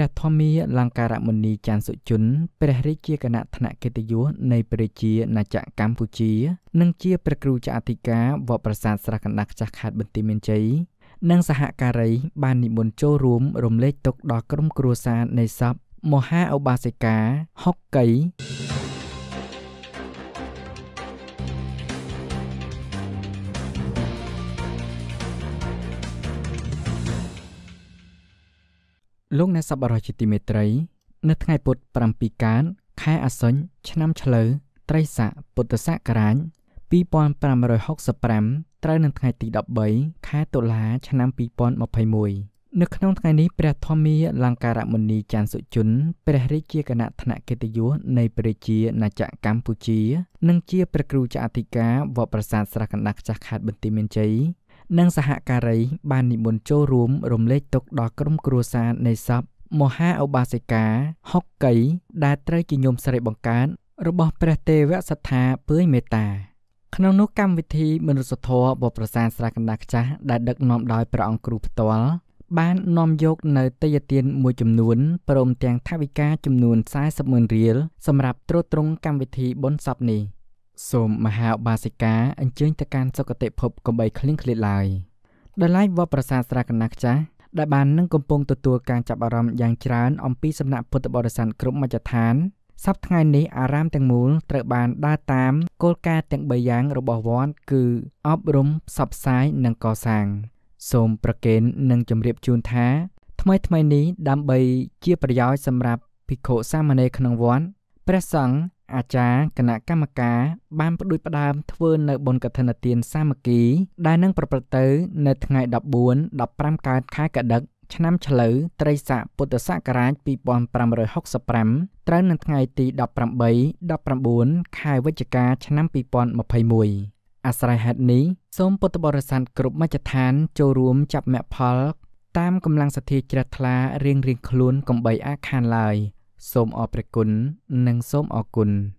ព្រះធម្មាលង្ការមុនីចាន់សុជុនព្រះរាជាគណៈថ្នាក់កិត្តិយសនៃព្រះជាណាចក្រកម្ពុជានិងជាព្រះគ្រូចអធិការវត្តប្រាសាទស្រះកណ្ដាលខ្ចាស់ខេត្តបន្ទាយមានជ័យនិងសហការីបាននិមន្តចូលរួមរំលែកទុក្ខដល់ក្រុមគ្រួសារនៃសពមហាឧបាសិកាហុកកៃលោកអ្នកសប្បុរសជាទីមេត្រីនៅថ្ងៃពុធ7កើតខែអាសញ្ញឆ្នាំឆ្លូវត្រីស័កពុទ្ធសករាជ2565ត្រូវនឹងថ្ងៃទី13ខែតុលា ឆ្នាំ2021នៅក្នុងថ្ងៃនេះព្រះធម្មាលង្ការមុនីចាន់សុជុនព្រះរាជាគណៈថ្នាក់កិត្តិយសនៃព្រះជា ណាចក្រកម្ពុជា និងជាព្រះគ្រូចអធិការវត្តប្រាសាទស្រះកណ្ដាស់ខ្ចាស់ខេត្តបន្ទាយមានជ័យនិងសហការី បាននិមន្តចូលរួមរំលែកទុក្ខដល់ក្រុមគ្រួសារនៃសពមហាឧបាសិកាហុកកៃដែលត្រូវជាញោមស្រីបង្កើតរបស់ព្រះទេវសត្ថាពឿយមេត្តា ក្នុងនោះកម្មវិធីមនុស្សធម៌បបប្រសានស្រាកណ្ដាលខ្ចាស់ដែលដឹកនាំដោយព្រះអង្គគ្រូផ្ទាល់បាននាំយកនៅទេយទានមួយចំនួនព្រមទាំងថវិកាចំនួន40ម៉ឺនរៀលសម្រាប់ទ្រទ្រង់កម្មវិធីបុណ្យសពនេះ។សូមមហាបាសិកា អញ្ជើញទៅកាន់សុគតិភពកុំបីឃ្លៀងឃ្លាតឡើយដោយឡែកវត្តប្រាសាទស្រាកណាខ្ចាស់ដែលបាននឹងកំពុងទទួលការចាប់អារម្មណ៍យ៉ាងច្រើនអំពីសំណាក់ពុទ្ធបរិស័ទគ្រប់មជ្ឈដ្ឋានសប្តាហ៍នេះអារាមទាំងមូលត្រូវបានដើរតាមគោលការណ៍ទាំង3យ៉ាងរបស់វត្តគឺអប់រំផ្សព្វផ្សាយនិងកសាង សូមប្រកេននិងជម្រាបជូនថា ថ្មីថ្មីនេះដើម្បីជាប្រយោជន៍សម្រាប់ភិក្ខុសាមណេរក្នុងវត្តព្រះសង្ឃអាចារ្យគណៈកម្មការបានផ្ដួចផ្ដើមធ្វើនៅបុណ្យកឋិនទានសាមគ្គីដែលនឹងប្រព្រឹត្តទៅនៅថ្ងៃ14 15កើតខែកដិកឆ្នាំឆ្លូវត្រីស័កពុទ្ធសករាជ2565ត្រូវនៅថ្ងៃទី18 19ខែវិច្ឆិកា ឆ្នាំ2021អាស្រ័យហេតុនេះសូមពុទ្ធបរិស័ទគ្រប់មជ្ឈដ្ឋាន ចូលរួមចាប់មគ្គផលតាមកម្លាំងសទ្ធាជ្រះថ្លារៀងៗខ្លួនកុំបីអាខានឡើយ។សូមអរព្រះគុណនិងសូមអរគុណ។